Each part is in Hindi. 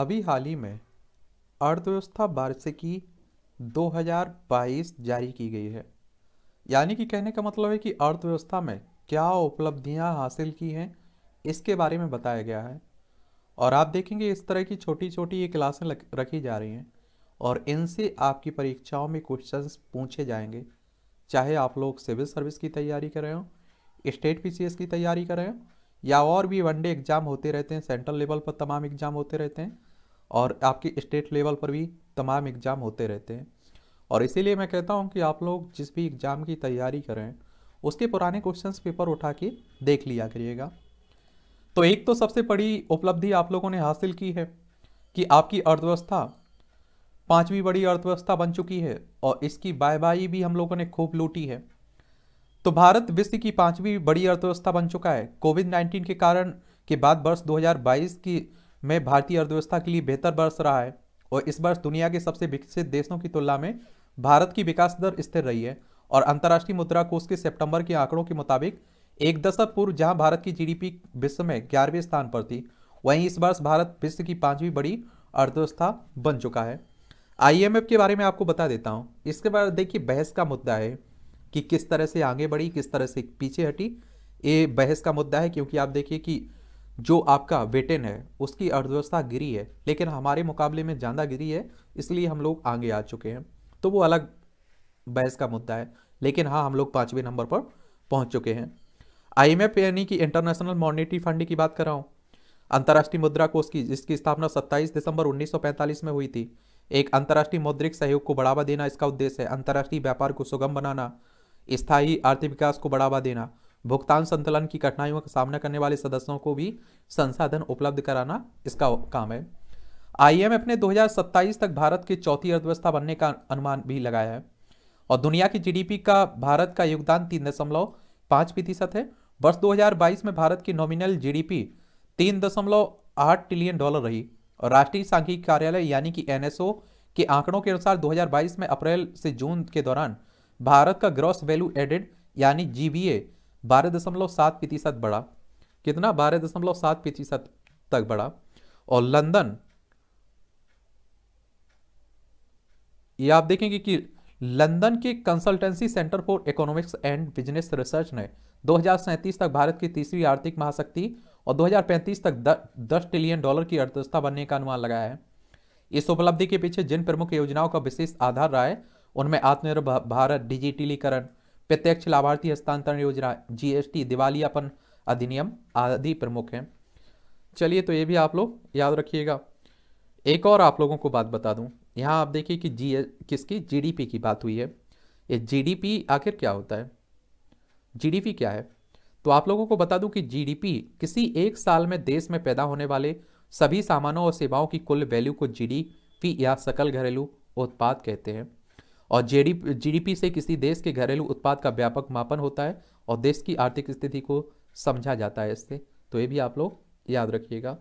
अभी हाल ही में अर्थव्यवस्था वार्षिकी 2022 जारी की गई है यानी कि कहने का मतलब है कि अर्थव्यवस्था में क्या उपलब्धियां हासिल की हैं इसके बारे में बताया गया है और आप देखेंगे इस तरह की छोटी छोटी ये क्लासें रखी जा रही हैं और इनसे आपकी परीक्षाओं में क्वेश्चंस पूछे जाएंगे चाहे आप लोग सिविल सर्विस की तैयारी कर रहे हो स्टेट पी की तैयारी कर रहे हो या और भी वनडे एग्ज़ाम होते रहते हैं सेंट्रल लेवल पर तमाम एग्ज़ाम होते रहते हैं और आपके स्टेट लेवल पर भी तमाम एग्ज़ाम होते रहते हैं और इसीलिए मैं कहता हूँ कि आप लोग जिस भी एग्ज़ाम की तैयारी करें उसके पुराने क्वेश्चंस पेपर उठा के देख लिया करिएगा तो एक तो सबसे बड़ी उपलब्धि आप लोगों ने हासिल की है कि आपकी अर्थव्यवस्था पाँचवीं बड़ी अर्थव्यवस्था बन चुकी है और इसकी बाय बाई भी हम लोगों ने खूब लूटी है तो भारत विश्व की पांचवी बड़ी अर्थव्यवस्था बन चुका है कोविड नाइन्टीन के कारण के बाद वर्ष 2022 की में भारतीय अर्थव्यवस्था के लिए बेहतर वर्ष रहा है और इस वर्ष दुनिया के सबसे विकसित देशों की तुलना में भारत की विकास दर स्थिर रही है और अंतर्राष्ट्रीय मुद्रा कोष के सितंबर के आंकड़ों के मुताबिक एक दशक पूर्व जहां भारत की जीडीपी विश्व में ग्यारहवें स्थान पर थी वहीं इस वर्ष भारत विश्व की पांचवी बड़ी अर्थव्यवस्था बन चुका है आईएमएफ के बारे में आपको बता देता हूँ इसके बाद देखिए बहस का मुद्दा है कि किस तरह से आगे बढ़ी किस तरह से पीछे हटी ये बहस का मुद्दा है क्योंकि आप देखिए कि जो आपका वेटेन है उसकी अर्थव्यवस्था गिरी है लेकिन हमारे मुकाबले में ज़्यादा गिरी है इसलिए हम लोग आगे आ चुके हैं तो वो अलग बहस का मुद्दा है लेकिन हाँ हम लोग पाँचवें नंबर पर पहुँच चुके हैं आईएमएफ यानी कि इंटरनेशनल मॉनिटरी फंड की बात कर रहा हूँ अंतर्राष्ट्रीय मुद्रा कोष की जिसकी स्थापना 27 दिसंबर 1945 में हुई थी एक अंतर्राष्ट्रीय मौद्रिक सहयोग को बढ़ावा देना इसका उद्देश्य है अंतर्राष्ट्रीय व्यापार को सुगम बनाना स्थायी आर्थिक विकास को बढ़ावा देना भुगतान संतुलन की कठिनाइयों का सामना करने वाले सदस्यों को भी संसाधन उपलब्ध कराना इसका काम है आईएमएफ ने 2027 तक भारत की चौथी अर्थव्यवस्था बनने का अनुमान भी लगाया है और दुनिया की जीडीपी का भारत का योगदान तीन दशमलव पाँच प्रतिशत है वर्ष 2022 में भारत की नॉमिनल जीडीपी तीन दशमलव आठ ट्रिलियन डॉलर रही और राष्ट्रीय सांख्यिकी कार्यालय यानी कि एनएसओ के आंकड़ों के अनुसार 2022 में अप्रैल से जून के दौरान भारत का ग्रॉस वैल्यू एडेड यानी जी बारह दशमलव सात प्रतिशत बढ़ा कितना बारह दशमलव सात प्रतिशत तक बढ़ा और लंदन ये आप देखेंगे कि लंदन के consultancy centre for economics and business research ने दो तक भारत की तीसरी आर्थिक महाशक्ति और 2035 तक दस ट्रिलियन डॉलर की अर्थव्यवस्था बनने का अनुमान लगाया है इस उपलब्धि के पीछे जिन प्रमुख योजनाओं का विशेष आधार रहा है उनमें आत्मनिर्भर भारत डिजिटलीकरण प्रत्यक्ष लाभार्थी हस्तांतरण योजना जीएसटी दिवालियापन अधिनियम आदि प्रमुख हैं चलिए तो ये भी आप लोग याद रखिएगा एक और आप लोगों को बात बता दूं यहाँ आप देखिए कि जी किसकी जीडीपी की बात हुई है ये जीडीपी आखिर क्या होता है जीडीपी क्या है तो आप लोगों को बता दूं कि जीडीपी किसी एक साल में देश में पैदा होने वाले सभी सामानों और सेवाओं की कुल वैल्यू को जीडीपी या सकल घरेलू उत्पाद कहते हैं और जीडीपी से किसी देश के घरेलू उत्पाद का व्यापक मापन होता है और देश की आर्थिक स्थिति को समझा जाता है इससे तो ये भी आप लोग याद रखिएगा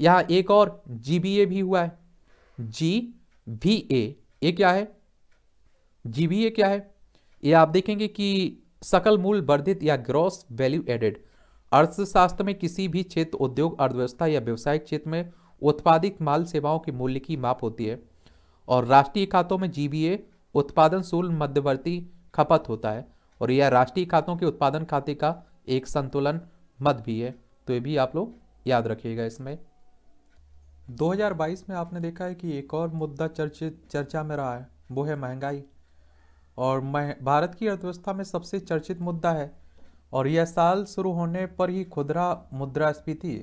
यहाँ एक और जी भी हुआ है जी वी ए ये क्या है जी ए क्या है ये आप देखेंगे कि सकल मूल वर्धित या ग्रॉस वैल्यू एडेड अर्थशास्त्र में किसी भी क्षेत्र उद्योग अर्थव्यवस्था या व्यवसायिक क्षेत्र में उत्पादित माल सेवाओं के मूल्य की माप होती है और राष्ट्रीय खातों में जीबीए उत्पादन शुल्क मध्यवर्ती खपत होता है और यह राष्ट्रीय खातों के उत्पादन खाते का एक संतुलन मत भी है तो ये भी आप लोग याद रखिएगा इसमें 2022 में आपने देखा है कि एक और मुद्दा चर्चित चर्चा में रहा है वो है महंगाई और मह, भारत की अर्थव्यवस्था में सबसे चर्चित मुद्दा है और यह साल शुरू होने पर ही खुदरा मुद्रास्फीति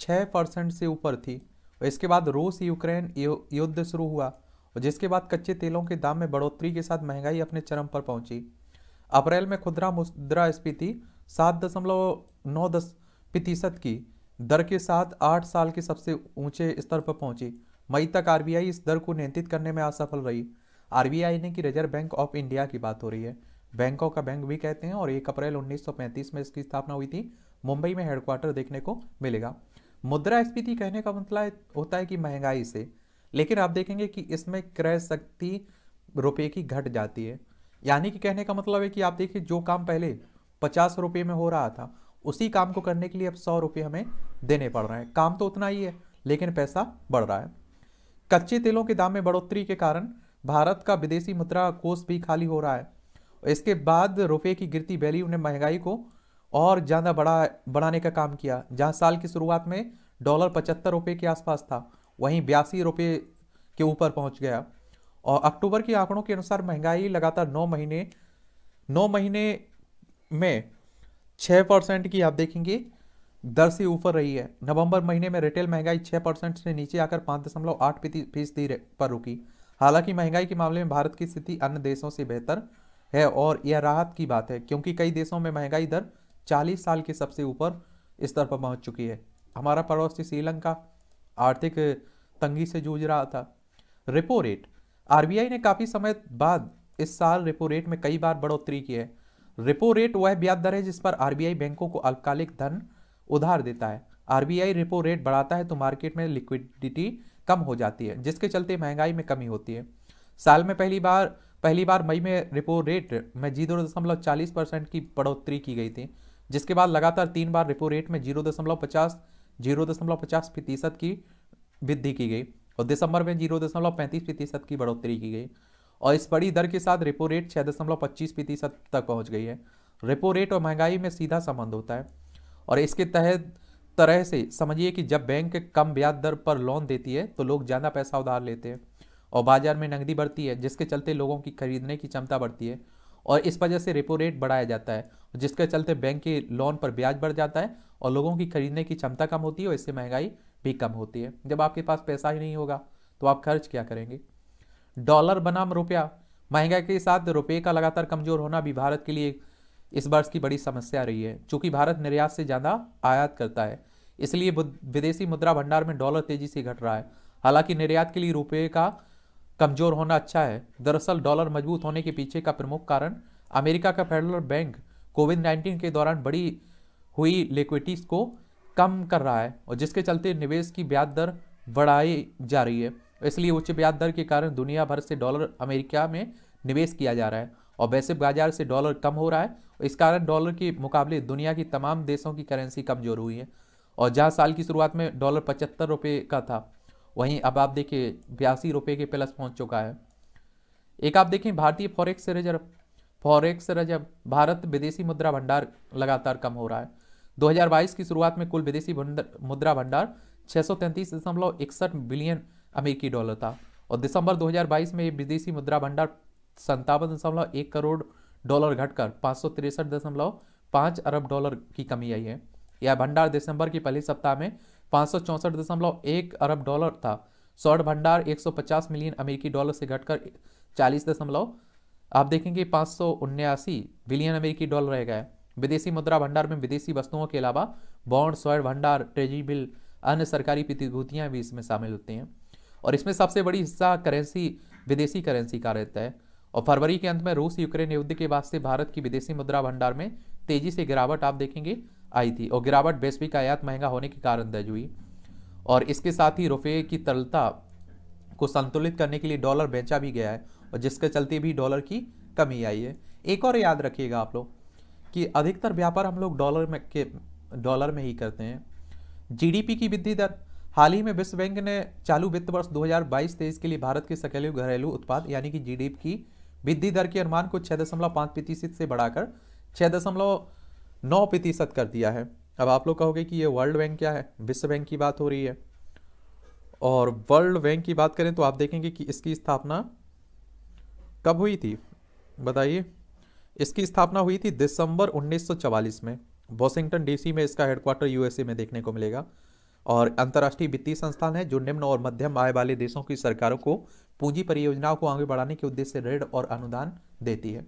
छः परसेंट से ऊपर थी इसके बाद रूस यूक्रेन युद्ध शुरू हुआ और जिसके बाद कच्चे तेलों के दाम में बढ़ोतरी के साथ महंगाई अपने चरम पर पहुंची अप्रैल में खुदरा मुद्रा स्फीति सात दशमलव नौ दस प्रतिशत की दर के साथ आठ साल के सबसे ऊंचे स्तर पर पहुंची मई तक आरबीआई इस दर को नियंत्रित करने में असफल रही आरबीआई ने कि रिजर्व बैंक ऑफ इंडिया की बात हो रही है बैंकों का बैंक भी कहते हैं और एक अप्रैल 1935 में इसकी स्थापना हुई थी मुंबई में हेडक्वार्टर देखने को मिलेगा मुद्रा स्फीति कहने का मतलब होता है कि महंगाई से लेकिन आप देखेंगे कि इसमें क्रय शक्ति रुपये की घट जाती है यानी कि कहने का मतलब है कि आप देखिए जो काम पहले पचास रुपये में हो रहा था उसी काम को करने के लिए अब सौ रुपये हमें देने पड़ रहे हैं काम तो उतना ही है लेकिन पैसा बढ़ रहा है कच्चे तेलों के दाम में बढ़ोतरी के कारण भारत का विदेशी मुद्रा कोष भी खाली हो रहा है इसके बाद रुपये की गिरती वैल्यू ने महंगाई को और ज़्यादा बढ़ा बढ़ाने का काम किया जहाँ साल की शुरुआत में डॉलर पचहत्तर रुपये के आसपास था वहीं बयासी रुपये के ऊपर पहुंच गया और अक्टूबर के आंकड़ों के अनुसार महंगाई लगातार नौ महीने नौ महीने में छः परसेंट की आप देखेंगे दर से ऊपर रही है नवंबर महीने में रिटेल महंगाई छः परसेंट से नीचे आकर पाँच दशमलव आठ फीसदी पर रुकी हालांकि महंगाई के मामले में भारत की स्थिति अन्य देशों से बेहतर है और यह राहत की बात है क्योंकि कई देशों में महंगाई दर चालीस साल के सबसे ऊपर स्तर पर पहुँच चुकी है हमारा पड़ोसी श्रीलंका आर्थिक तंगी से जूझ रहा था रेपो रेट आरबीआई ने काफ़ी समय बाद इस साल रेपो रेट में कई बार बढ़ोतरी की है रेपो रेट वह ब्याज दर है जिस पर आरबीआई बैंकों को अल्पकालिक धन उधार देता है आरबीआई रेपो रेट बढ़ाता है तो मार्केट में लिक्विडिटी कम हो जाती है जिसके चलते महंगाई में कमी होती है साल में पहली बार पहली बार मई में रेपो रेट में जीरो दशमलव चालीस परसेंट की बढ़ोतरी की गई थी जिसके बाद लगातार तीन बार रेपो रेट में जीरो दशमलव पचास जीरो दशमलव पचास प्रतिशत की वृद्धि की गई और दिसंबर में जीरो दशमलव पैंतीस प्रतिशत की बढ़ोतरी की गई और इस बड़ी दर के साथ रेपो रेट छः दशमलव पच्चीस प्रतिशत तक पहुंच गई है रेपो रेट और महंगाई में सीधा संबंध होता है और इसके तहत तरह से समझिए कि जब बैंक कम ब्याज दर पर लोन देती है तो लोग ज़्यादा पैसा उधार लेते हैं और बाजार में नकदी बढ़ती है जिसके चलते लोगों की खरीदने की क्षमता बढ़ती है और इस वजह से रेपो रेट बढ़ाया जाता है जिसके चलते बैंक के लोन पर ब्याज बढ़ जाता है और लोगों की खरीदने की क्षमता कम होती है और इससे महंगाई भी कम होती है जब आपके पास पैसा ही नहीं होगा तो आप खर्च क्या करेंगे डॉलर बनाम रुपया महंगाई के साथ रुपये का लगातार कमजोर होना भी भारत के लिए इस वर्ष की बड़ी समस्या रही है चूंकि भारत निर्यात से ज़्यादा आयात करता है इसलिए विदेशी मुद्रा भंडार में डॉलर तेजी से घट रहा है हालांकि निर्यात के लिए रुपये का कमजोर होना अच्छा है दरअसल डॉलर मजबूत होने के पीछे का प्रमुख कारण अमेरिका का फेडरल बैंक कोविड 19 के दौरान बड़ी हुई लिक्विटीज को कम कर रहा है और जिसके चलते निवेश की ब्याज दर बढ़ाई जा रही है इसलिए उच्च ब्याज दर के कारण दुनिया भर से डॉलर अमेरिका में निवेश किया जा रहा है और वैसे बाजार से डॉलर कम हो रहा है इस कारण डॉलर के मुकाबले दुनिया की तमाम देशों की करेंसी कमजोर हुई है और जहाँ साल की शुरुआत में डॉलर पचहत्तर रुपये का था वहीं अब आप देखिए बयासी रुपये के प्लस पहुंच चुका है एक आप देखें भारतीय forex reserve forex reserve Bharat विदेशी मुद्रा भंडार लगातार कम हो रहा है 2022 की शुरुआत में कुल विदेशी मुद्रा भंडार छः बिलियन अमेरिकी डॉलर था और दिसंबर 2022 में ये विदेशी मुद्रा भंडार संतावन करोड़ डॉलर घटकर पाँच अरब डॉलर की कमी आई है यह भंडार दिसंबर के पहले सप्ताह में पाँच अरब डॉलर था शॉर्ट भंडार 150 मिलियन अमेरिकी डॉलर से घटकर चालीस दशमलव आप देखेंगे पाँच बिलियन अमेरिकी डॉलर रह गए विदेशी मुद्रा भंडार में विदेशी वस्तुओं के अलावा बॉन्ड स्वर्ण भंडार ट्रेजी बिल अन्य सरकारी प्रतिभूतियाँ भी इसमें शामिल होती हैं और इसमें सबसे बड़ी हिस्सा करेंसी विदेशी करेंसी का रहता है और फरवरी के अंत में रूस यूक्रेन युद्ध के बाद से भारत की विदेशी मुद्रा भंडार में तेजी से गिरावट आप देखेंगे आई थी और गिरावट बेसवी का आयात महंगा होने के कारण दर्ज हुई और इसके साथ ही रुपये की तरलता को संतुलित करने के लिए डॉलर बेचा भी गया है और जिसके चलते भी डॉलर की कमी आई है एक और याद रखिएगा आप लोग कि अधिकतर व्यापार हम लोग डॉलर में के डॉलर में ही करते हैं जीडीपी की वृद्धि दर हाल ही में विश्व बैंक ने चालू वित्त वर्ष 2022-23 के लिए भारत के सकल घरेलू उत्पाद यानी कि जीडीपी की वृद्धि दर के अनुमान को छः दशमलव पाँच प्रतिशत से बढ़ाकर छः दशमलव नौ प्रतिशत कर दिया है अब आप लोग कहोगे कि ये वर्ल्ड बैंक क्या है विश्व बैंक की बात हो रही है और वर्ल्ड बैंक की बात करें तो आप देखेंगे कि इसकी स्थापना कब हुई थी बताइए इसकी स्थापना हुई थी दिसंबर 1944 में वॉशिंगटन डीसी में इसका हेडक्वार्टर यूएसए में देखने को मिलेगा और अंतर्राष्ट्रीय वित्तीय संस्थान है जो निम्न और मध्यम आय वाले देशों की सरकारों को पूंजी परियोजनाओं को आगे बढ़ाने के उद्देश्य से ऋण और अनुदान देती है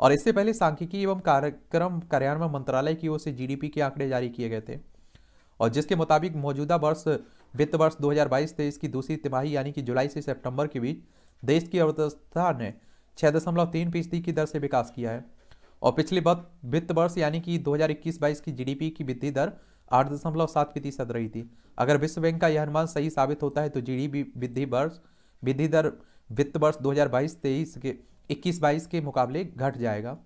और इससे पहले सांख्यिकी एवं कार्यक्रम कार्यान्वयन मंत्रालय की ओर से जीडीपी के आंकड़े जारी किए गए थे और जिसके मुताबिक मौजूदा वर्ष वित्त वर्ष 2022 हजार की दूसरी तिमाही यानी कि जुलाई से सितंबर के बीच देश की अर्थव्यवस्था ने छः दशमलव तीन फीसदी की दर से विकास किया है और पिछले वित्त वर्ष यानी कि 2021-22 की जीडीपी की वृद्धि दर आठ दशमलव सात प्रतिशत रही थी अगर विश्व बैंक का यह अनुमान सही साबित होता है तो जीडीपी वृद्धि वर्ष वृद्धि दर वित्त वर्ष बाईस तेईस के इक्कीस बाईस के मुकाबले घट जाएगा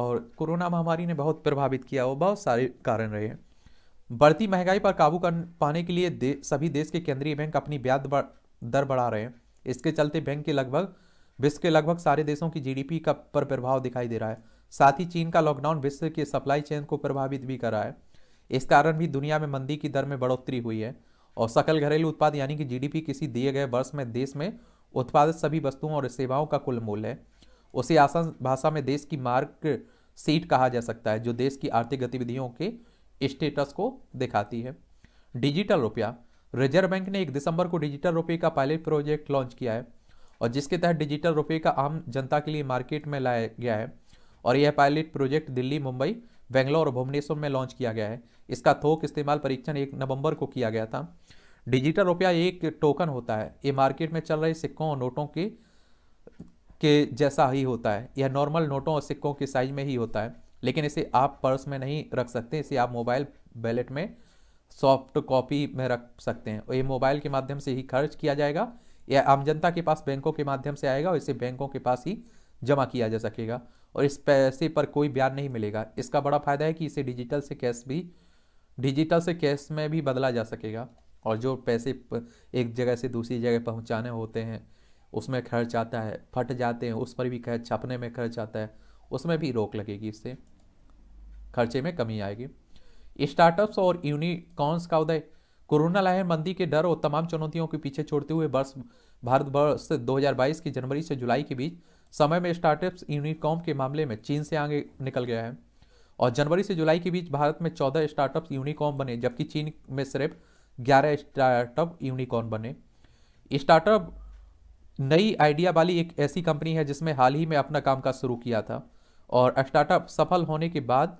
और कोरोना महामारी ने बहुत प्रभावित किया और बहुत सारे कारण रहे बढ़ती महंगाई पर काबू कर पाने के लिए दे, सभी देश के केंद्रीय बैंक अपनी ब्याज दर बढ़ा रहे हैं इसके चलते बैंक के लगभग विश्व के लगभग सारे देशों की जीडीपी का पर प्रभाव दिखाई दे रहा है साथ ही चीन का लॉकडाउन विश्व के सप्लाई चेन को प्रभावित भी कर रहा है इस कारण भी दुनिया में मंदी की दर में बढ़ोतरी हुई है और सकल घरेलू उत्पाद यानी कि जीडीपी किसी दिए गए वर्ष में देश में उत्पादित सभी वस्तुओं और सेवाओं का कुल मूल्य है उसे आसान भाषा में देश की मार्क सीट कहा जा सकता है जो देश की आर्थिक गतिविधियों के स्टेटस को दिखाती है डिजिटल रुपया रिजर्व बैंक ने एक दिसंबर को डिजिटल रुपये का पायलट प्रोजेक्ट लॉन्च किया है और जिसके तहत डिजिटल रुपये का आम जनता के लिए मार्केट में लाया गया है और यह पायलट प्रोजेक्ट दिल्ली मुंबई बेंगलोर और भुवनेश्वर में लॉन्च किया गया है इसका थोक इस्तेमाल परीक्षण एक नवंबर को किया गया था डिजिटल रुपया एक टोकन होता है ये मार्केट में चल रहे सिक्कों और नोटों के के जैसा ही होता है यह नॉर्मल नोटों और सिक्कों के साइज में ही होता है लेकिन इसे आप पर्स में नहीं रख सकते इसे आप मोबाइल वैलेट में सॉफ्ट कॉपी में रख सकते हैं और ये मोबाइल के माध्यम से ही खर्च किया जाएगा यह आम जनता के पास बैंकों के माध्यम से आएगा और इसे बैंकों के पास ही जमा किया जा सकेगा और इस पैसे पर कोई ब्याज नहीं मिलेगा इसका बड़ा फायदा है कि इसे डिजिटल से कैश भी डिजिटल से कैश में भी बदला जा सकेगा और जो पैसे एक जगह से दूसरी जगह पहुंचाने होते हैं उसमें खर्च आता है फट जाते हैं उस पर भी खर्च छपने में खर्च आता है उसमें भी रोक लगेगी इससे खर्चे में कमी आएगी स्टार्टअप्स और यूनिकॉन्स का उदय कोरोना लाइन मंदी के डर और तमाम चुनौतियों के पीछे छोड़ते हुए वर्ष भारत वर्ष दो की जनवरी से जुलाई के बीच समय में स्टार्टअप्स यूनिकॉम के मामले में चीन से आगे निकल गया है और जनवरी से जुलाई के बीच भारत में 14 स्टार्टअप्स यूनिकॉम बने जबकि चीन में सिर्फ ग्यारह स्टार्टअप यूनिकॉर्न बने स्टार्टअप नई आइडिया वाली एक ऐसी कंपनी है जिसमें हाल ही में अपना कामकाज शुरू किया था और स्टार्टअप सफल होने के बाद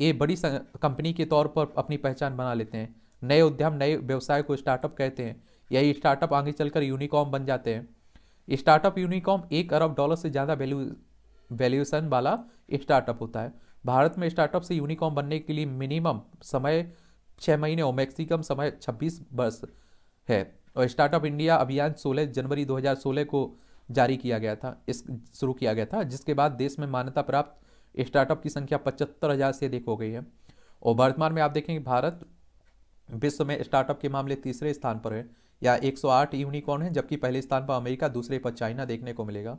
ये बड़ी कंपनी के तौर पर अपनी पहचान बना लेते हैं नए उद्यम नए व्यवसाय को स्टार्टअप कहते हैं यही स्टार्टअप आगे चलकर यूनिकॉम बन जाते हैं स्टार्टअप यूनिकॉम एक अरब डॉलर से ज़्यादा वैल्यू वैल्यूशन वाला स्टार्टअप होता है भारत में स्टार्टअप से यूनिकॉम बनने के लिए मिनिमम समय छः महीने और मैक्सिकम समय छब्बीस वर्ष है और स्टार्टअप इंडिया अभियान 16 जनवरी 2016 को जारी किया गया था इस शुरू किया गया था जिसके बाद देश में मान्यता प्राप्त स्टार्टअप की संख्या पचहत्तर हज़ार से अधिक हो गई है और वर्तमान में आप देखेंगे भारत विश्व में स्टार्टअप के मामले तीसरे स्थान पर है या 108 यूनिकॉर्न है जबकि पहले स्थान पर अमेरिका दूसरे पर चाइना देखने को मिलेगा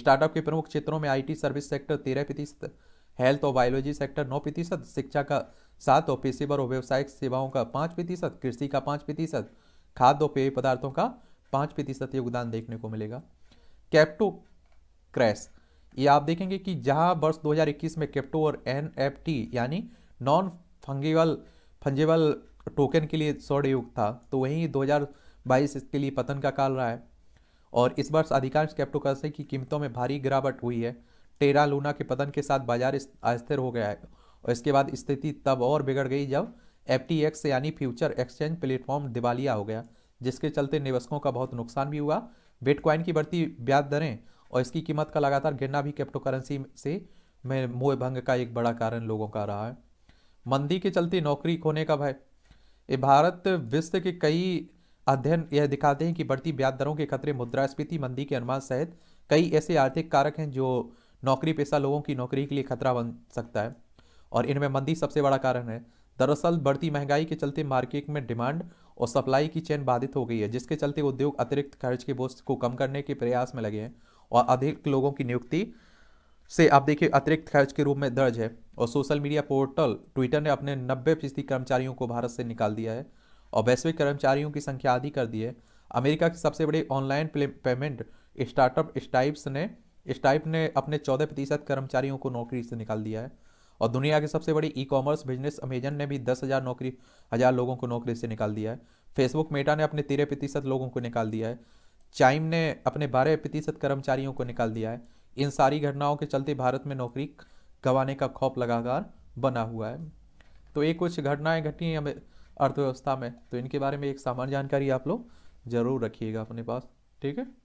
स्टार्टअप के प्रमुख क्षेत्रों में आईटी सर्विस सेक्टर तेरह प्रतिशत हेल्थ और बायोलॉजी सेक्टर नौ प्रतिशत शिक्षा का सात और पेशेवर और व्यावसायिक सेवाओं का पाँच प्रतिशत कृषि का पाँच प्रतिशत खाद्य और पेय पदार्थों का पाँच प्रतिशत योगदान देखने को मिलेगा कैप्टो क्रैश ये आप देखेंगे कि जहां वर्ष 2021 में कैप्टो और एन यानी नॉन फंगेबल फंजेबल टोकन के लिए स्वर्ण युग था तो वहीं 2022 इसके लिए पतन का काल रहा है और इस वर्ष अधिकांश कैप्टो करेंसी की कीमतों में भारी गिरावट हुई है टेरा लूना के पतन के साथ बाजार अस्थिर हो गया है और इसके बाद स्थिति तब और बिगड़ गई जब एफ टी एक्स यानी फ्यूचर एक्सचेंज प्लेटफॉर्म दिवालिया हो गया जिसके चलते निवेशकों का बहुत नुकसान भी हुआ बिटकॉइन की बढ़ती ब्याज दरें और इसकी कीमत का लगातार गिरना भी क्रिप्टो करेंसी से में मोह भंग का एक बड़ा कारण लोगों का रहा है मंदी के चलते नौकरी खोने का भय भारत विश्व के कई अध्ययन यह दिखाते हैं कि बढ़ती ब्याज दरों के खतरे मुद्रास्फीति मंदी के अनुमान सहित कई ऐसे आर्थिक कारक हैं जो नौकरी पेशा लोगों की नौकरी के लिए खतरा बन सकता है और इनमें मंदी सबसे बड़ा कारण है दरअसल बढ़ती महंगाई के चलते मार्केट में डिमांड और सप्लाई की चेन बाधित हो गई है जिसके चलते उद्योग अतिरिक्त खर्च के बोझ को कम करने के प्रयास में लगे हैं और अधिक लोगों की नियुक्ति से आप देखिए अतिरिक्त खर्च के रूप में दर्ज है और सोशल मीडिया पोर्टल ट्विटर ने अपने नब्बे फीसदी कर्मचारियों को भारत से निकाल दिया है और वैश्विक कर्मचारियों की संख्या आधी कर दी है अमेरिका के सबसे बड़े ऑनलाइन पेमेंट स्टार्टअप स्टाइप्स ने इस टाइप ने अपने चौदह प्रतिशत कर्मचारियों को नौकरी से निकाल दिया है और दुनिया के सबसे बड़ी ई कॉमर्स बिजनेस अमेजन ने भी दस हज़ार नौकरी हज़ार लोगों को नौकरी से निकाल दिया है फेसबुक मेटा ने अपने तेरह प्रतिशत लोगों को निकाल दिया है चाइम ने अपने बारह प्रतिशत कर्मचारियों को निकाल दिया है इन सारी घटनाओं के चलते भारत में नौकरी गंवाने का खौफ लगातार बना हुआ है तो ये कुछ घटनाएँ घटी हैं हमें अर्थव्यवस्था में तो इनके बारे में एक सामान्य जानकारी आप लोग ज़रूर रखिएगा अपने पास ठीक है